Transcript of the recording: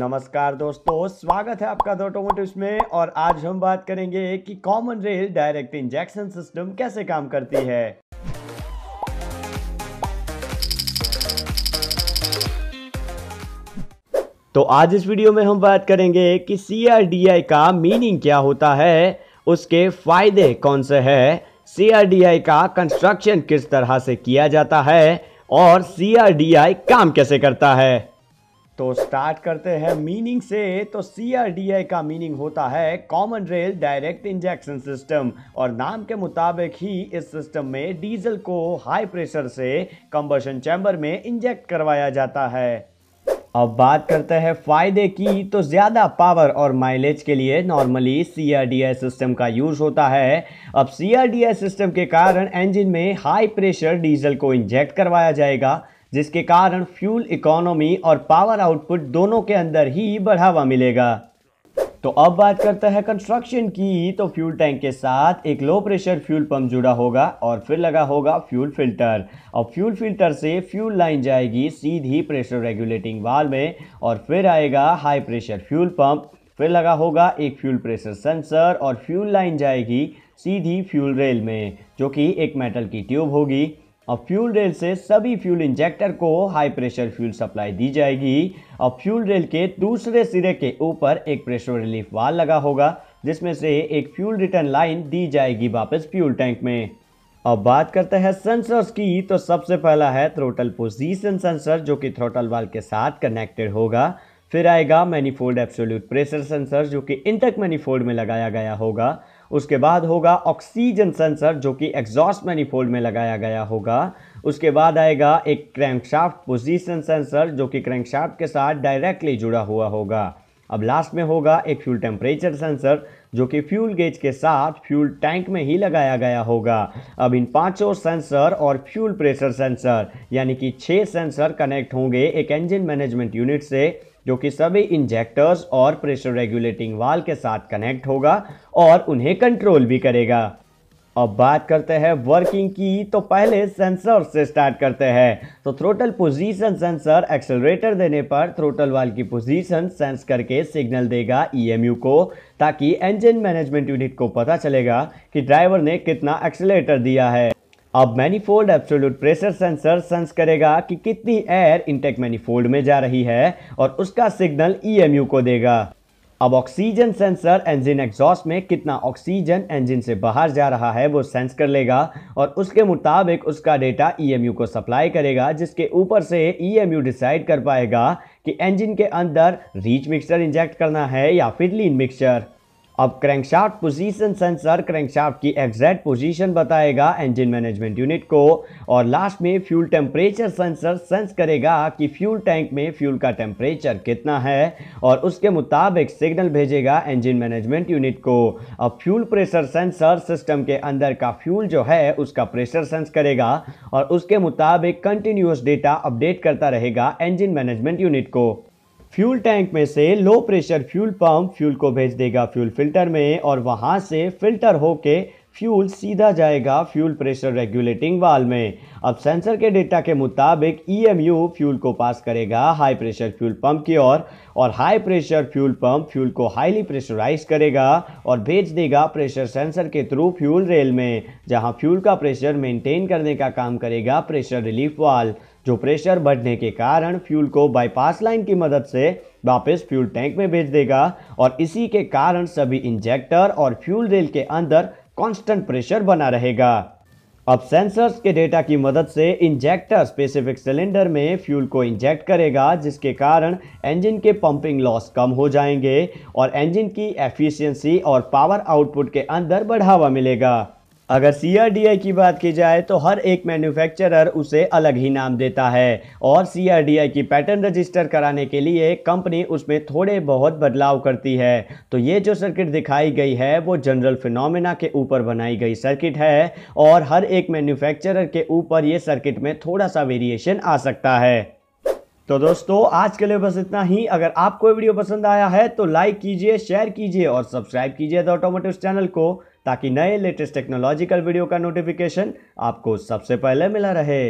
नमस्कार दोस्तों स्वागत है आपका ऑटोमोटिव में और आज हम बात करेंगे कि common rail direct injection system कैसे काम करती है तो आज इस वीडियो में हम बात करेंगे कि सी का मीनिंग क्या होता है उसके फायदे कौन से हैं सी का कंस्ट्रक्शन किस तरह से किया जाता है और सी काम कैसे करता है तो स्टार्ट करते हैं मीनिंग से तो सी का मीनिंग होता है common rail direct injection system और नाम के मुताबिक ही इस सिस्टम में डीजल को हाई प्रेशर से कंबशन चैम्बर में इंजेक्ट करवाया जाता है अब बात करते हैं फ़ायदे की तो ज़्यादा पावर और माइलेज के लिए नॉर्मली सी सिस्टम का यूज़ होता है अब सी सिस्टम के कारण इंजन में हाई प्रेशर डीजल को इंजेक्ट करवाया जाएगा जिसके कारण फ्यूल इकोनॉमी और पावर आउटपुट दोनों के अंदर ही बढ़ावा मिलेगा तो अब बात करते हैं कंस्ट्रक्शन की तो फ्यूल टैंक के साथ एक लो प्रेशर फ्यूल पंप जुड़ा होगा और फिर लगा होगा फ्यूल फिल्टर और फ्यूल फिल्टर से फ्यूल लाइन जाएगी सीधी प्रेशर रेगुलेटिंग वाल में और फिर आएगा हाई प्रेशर फ्यूल पंप फिर लगा होगा एक फ्यूल प्रेशर सेंसर और फ्यूल लाइन जाएगी सीधी फ्यूल रेल में जो कि एक मेटल की ट्यूब होगी अब फ्यूल रेल से सभी फ्यूल इंजेक्टर को हाई प्रेशर फ्यूल सप्लाई दी जाएगी अब फ्यूल रेल के दूसरे सिरे के ऊपर एक प्रेशर रिलीफ वाल लगा होगा जिसमें से एक फ्यूल रिटर्न लाइन दी जाएगी वापस फ्यूल टैंक में अब बात करते हैं सेंसर्स की तो सबसे पहला है थ्रोटल पोजीशन सेंसर जो कि थ्रोटल वाल के साथ कनेक्टेड होगा फिर आएगा मैनीफोल्ड एब्सोल्यूट प्रेशर सेंसर जो कि इंटक मैनीफोल्ड में लगाया गया होगा उसके बाद होगा ऑक्सीजन सेंसर जो कि एग्जॉस्ट मैनिफोल्ड में लगाया गया होगा उसके बाद आएगा एक क्रैंकशाफ्ट पोजीशन सेंसर जो कि क्रैंकशाफ्ट के साथ डायरेक्टली जुड़ा हुआ होगा अब लास्ट में होगा एक फ्यूल टेम्परेचर सेंसर जो कि फ्यूल गेज के साथ फ्यूल टैंक में ही लगाया गया होगा अब इन पांचों सेंसर और फ्यूल प्रेशर सेंसर यानी कि छह सेंसर कनेक्ट होंगे एक इंजन मैनेजमेंट यूनिट से जो कि सभी इंजेक्टर्स और प्रेशर रेगुलेटिंग वाल के साथ कनेक्ट होगा और उन्हें कंट्रोल भी करेगा अब बात करते हैं वर्किंग की तो पहले सेंसर से स्टार्ट करते हैं तो थ्रोटल पोजीशन सेंसर एक्सेलरेटर देने पर थ्रोटल वाल की पोजीशन सेंस करके सिग्नल देगा ईएमयू e को ताकि इंजन मैनेजमेंट यूनिट को पता चलेगा कि ड्राइवर ने कितना एक्सेलरेटर दिया है अब manifold absolute pressure sensor sense करेगा कि कितनी एयर इंटेक मैनीफोल्ड में जा रही है और उसका सिग्नल ईएमयू e को देगा अब ऑक्सीजन सेंसर इंजन एग्जॉस्ट में कितना ऑक्सीजन इंजन से बाहर जा रहा है वो सेंस कर लेगा और उसके मुताबिक उसका डेटा ईएमयू e को सप्लाई करेगा जिसके ऊपर से ईएमयू e डिसाइड कर पाएगा कि इंजन के अंदर रीच मिक्सचर इंजेक्ट करना है या फिर लीन मिक्सचर अब क्रैंकशाफ्ट पोजीशन सेंसर क्रैंकशाफ्ट की एग्जैक्ट पोजीशन बताएगा इंजन मैनेजमेंट यूनिट को और लास्ट में फ्यूल टेम्परेचर सेंसर सेंस करेगा कि फ्यूल टैंक में फ्यूल का टेम्परेचर कितना है और उसके मुताबिक सिग्नल भेजेगा इंजन मैनेजमेंट यूनिट को अब फ्यूल प्रेशर सेंसर सिस्टम के अंदर का फ्यूल जो है उसका प्रेशर सेंस करेगा और उसके मुताबिक कंटिन्यूस डेटा अपडेट करता रहेगा इंजन मैनेजमेंट यूनिट को फ्यूल टैंक में से low pressure fuel pump fuel को भेज देगा फ्यूल फिल्टर में और वहां से फिल्टर होके फ्यूल सीधा जाएगा फ्यूल प्रेशर रेगुलेटिंग वाल में अब सेंसर के डेटा के मुताबिक ईएमयू e फ्यूल को पास करेगा हाई प्रेशर फ्यूल पंप की ओर और, high pressure fuel pump fuel को हाईली प्रेशराइज करेगा और भेज देगा प्रेशर सेंसर के थ्रू फ्यूल रेल में जहां फ्यूल का प्रेशर मेंटेन करने का काम करेगा प्रेशर रिलीफ वाल जो प्रेशर बढ़ने के कारण फ्यूल को बाईपास लाइन की मदद से वापस फ्यूल टैंक में भेज देगा और इसी के कारण सभी इंजेक्टर और फ्यूल रेल के अंदर कांस्टेंट प्रेशर बना रहेगा अब सेंसर्स के डेटा की मदद से इंजेक्टर स्पेसिफिक सिलेंडर में फ्यूल को इंजेक्ट करेगा जिसके कारण इंजन के पंपिंग लॉस कम हो जाएंगे और इंजन की एफिशिएंसी और पावर आउटपुट के अंदर बढ़ावा मिलेगा अगर सी की बात की जाए तो हर एक मैन्युफैक्चरर उसे अलग ही नाम देता है और सी की पैटर्न रजिस्टर कराने के लिए कंपनी उसमें थोड़े बहुत बदलाव करती है तो ये जो सर्किट दिखाई गई है वो जनरल फिनोमेना के ऊपर बनाई गई सर्किट है और हर एक मैन्युफैक्चरर के ऊपर ये सर्किट में थोड़ा सा वेरिएशन आ सकता है तो दोस्तों आज के लिए बस इतना ही अगर आपको वीडियो पसंद आया है तो लाइक कीजिए शेयर कीजिए और सब्सक्राइब कीजिए द ऑटोमोटिव चैनल को ताकि नए लेटेस्ट टेक्नोलॉजिकल वीडियो का नोटिफिकेशन आपको सबसे पहले मिला रहे